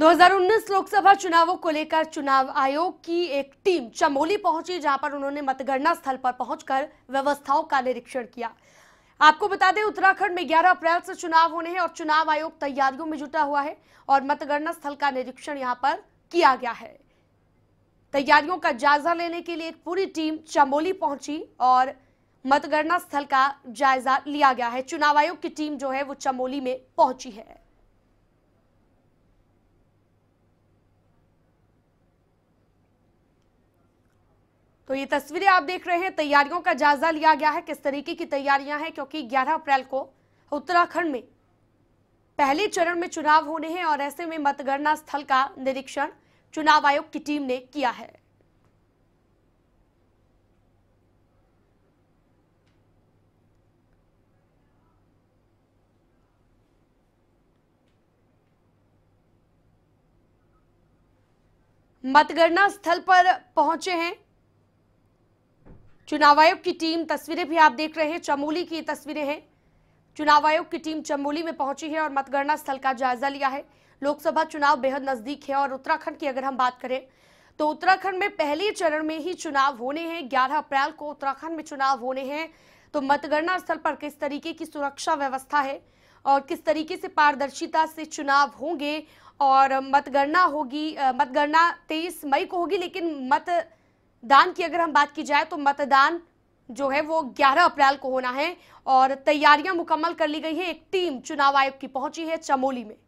2019 लोकसभा चुनावों को लेकर चुनाव आयोग की एक टीम चमोली पहुंची जहां पर उन्होंने मतगणना स्थल पर पहुंचकर व्यवस्थाओं का निरीक्षण किया आपको बता दें उत्तराखंड में 11 अप्रैल से चुनाव होने हैं और चुनाव आयोग तैयारियों में जुटा हुआ है और मतगणना स्थल का निरीक्षण यहां पर किया गया है तैयारियों का जायजा लेने के लिए एक पूरी टीम चमोली पहुंची और मतगणना स्थल का जायजा लिया गया है चुनाव आयोग की टीम जो है वो चमोली में पहुंची है तो ये तस्वीरें आप देख रहे हैं तैयारियों का जायजा लिया गया है किस तरीके की तैयारियां हैं क्योंकि 11 अप्रैल को उत्तराखंड में पहले चरण में चुनाव होने हैं और ऐसे में मतगणना स्थल का निरीक्षण चुनाव आयोग की टीम ने किया है मतगणना स्थल पर पहुंचे हैं चुनाव आयोग की टीम तस्वीरें भी आप देख रहे हैं चमोली की तस्वीरें हैं चुनाव आयोग की टीम चमोली में पहुंची है और मतगणना स्थल का जायजा लिया है लोकसभा चुनाव बेहद नजदीक है और उत्तराखंड की अगर हम बात करें तो उत्तराखंड में पहले चरण में ही चुनाव होने हैं 11 अप्रैल को उत्तराखंड में चुनाव होने हैं तो मतगणना स्थल पर किस तरीके की सुरक्षा व्यवस्था है और किस तरीके से पारदर्शिता से चुनाव होंगे और मतगणना होगी मतगणना 23 मई को होगी लेकिन मत दान की अगर हम बात की जाए तो मतदान जो है वो 11 अप्रैल को होना है और तैयारियां मुकम्मल कर ली गई है एक टीम चुनाव आयोग की पहुंची है चमोली में